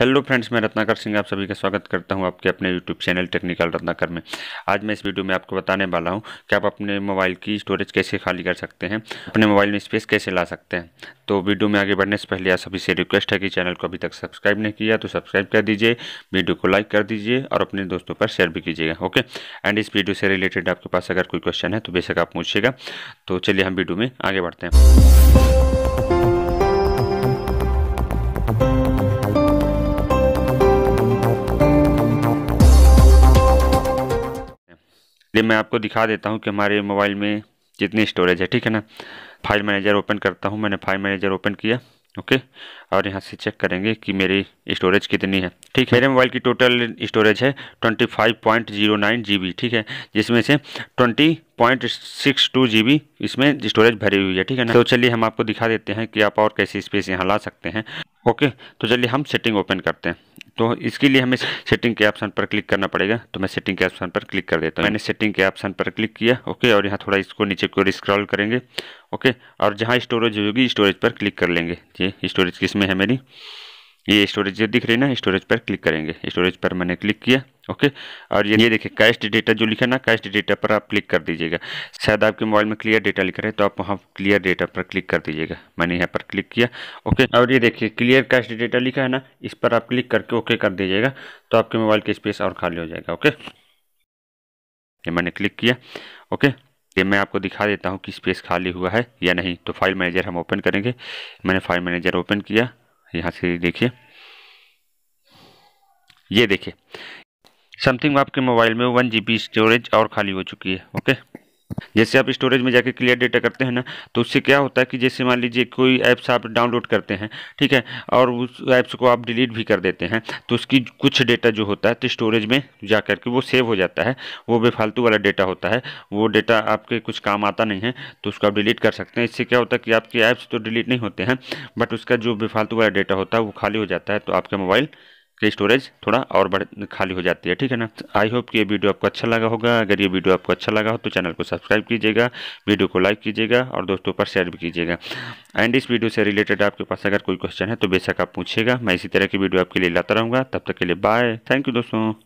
hello friends मैं रत्नाकर सिंह आप सभी का स्वागत करता हूं आपके अपने यूट्यूब चैनल टेक्निकल रत्नाकर में आज मैं इस वीडियो में आपको बताने वाला हूं कि आप अपने मोबाइल की स्टोरेज कैसे खाली कर सकते हैं अपने मोबाइल में स्पेस कैसे ला सकते हैं तो वीडियो में आगे बढ़ने से पहले आप सभी से रिक्वेस्ट है कि चैनल को अभी तक सब्सक्राइब नहीं किया तो सब्सक्राइब कर दीजिए वीडियो को लाइक कर दीजिए और अपने दोस्तों पर शेयर भी कीजिएगा ओके एंड इस वीडियो से रिलेटेड आपके पास अगर कोई क्वेश्चन है तो बेशक आप पूछिएगा तो चलिए हम वीडियो में आगे बढ़ते हैं इसलिए मैं आपको दिखा देता हूँ कि हमारे मोबाइल में जितनी स्टोरेज है ठीक है ना फाइल मैनेजर ओपन करता हूँ मैंने फाइल मैनेजर ओपन किया ओके और यहाँ से चेक करेंगे कि मेरी स्टोरेज कितनी है ठीक मेरे मोबाइल की टोटल स्टोरेज है twenty five point zero nine G B ठीक है जिसमें से twenty point six two G B इसमें स्टोरेज भरी हुई है ठीक है ना तो चलिए हम आपको दिखा देते हैं कि आप और कैसे स्पेस यहाँ ला सकते हैं ओके तो चलिए हम सेटिंग ओपन करते हैं तो इसके लिए हमें सेटिंग के ऑप्शन पर क्लिक करना पड़ेगा तो मैं सेटिंग के ऑप्शन पर क्लिक कर देता हूँ मैंने सेटिंग के ऑप्शन पर क्लिक किया ओके और यहाँ थोड़ा इसको नीचे को रिस्क्रॉल स्क्रॉल करेंगे ओके और जहाँ स्टोरेज होगी स्टोरेज पर क्लिक कर लेंगे ये स्टोरेज किस में है मेरी ये स्टोरेज दिख रही ना स्टोरेज पर क्लिक करेंगे स्टोरेज पर मैंने क्लिक किया ओके और ये देखिए कैश डेटा जो लिखा ना कैश डेटा पर आप क्लिक कर दीजिएगा शायद आपके मोबाइल में क्लियर डेटा लिखा रहे तो आप वहाँ क्लियर डेटा पर क्लिक कर दीजिएगा मैंने यहाँ पर क्लिक किया ओके और ये देखिए क्लियर कैश डेटा लिखा है ना इस पर आप क्लिक करके ओके कर दीजिएगा तो आपके मोबाइल की स्पेस और खाली हो जाएगा ओके ये मैंने क्लिक किया ओके ये मैं आपको दिखा देता हूँ कि स्पेस खाली हुआ है या नहीं तो फाइल मैनेजर हम ओपन करेंगे मैंने फाइल मैनेजर ओपन किया यहाँ से देखिए ये देखिए समथिंग आपके मोबाइल में वन जी स्टोरेज और खाली हो चुकी है ओके जैसे आप स्टोरेज में जाके क्लियर डेटा करते हैं ना तो उससे क्या होता है कि जैसे मान लीजिए कोई ऐप्स आप डाउनलोड करते हैं ठीक है और उस ऐप्स को आप डिलीट भी कर देते हैं तो उसकी कुछ डेटा जो होता है तो स्टोरेज में जा कर के वो सेव हो जाता है वो बेफालतू वाला डेटा होता है वो डेटा आपके कुछ काम आता नहीं है तो उसको आप डिलीट कर सकते हैं इससे क्या होता है कि आपके ऐप्स तो डिलीट नहीं होते हैं बट उसका जो बेफालतू वाला डेटा होता है वो खाली हो जाता है तो आपका मोबाइल की स्टोरेज थोड़ा और बढ़ खाली हो जाती है ठीक है ना आई तो होप कि ये वीडियो आपको अच्छा लगा होगा अगर ये वीडियो आपको अच्छा लगा हो तो चैनल को सब्सक्राइब कीजिएगा वीडियो को लाइक कीजिएगा और दोस्तों पर शेयर भी कीजिएगा एंड इस वीडियो से रिलेटेड आपके पास अगर कोई क्वेश्चन है तो बेशक आप पूछिएगा मैं इसी तरह की वीडियो आपके लिए लाता रहूँगा तब तक के लिए बाय थैंक यू दोस्तों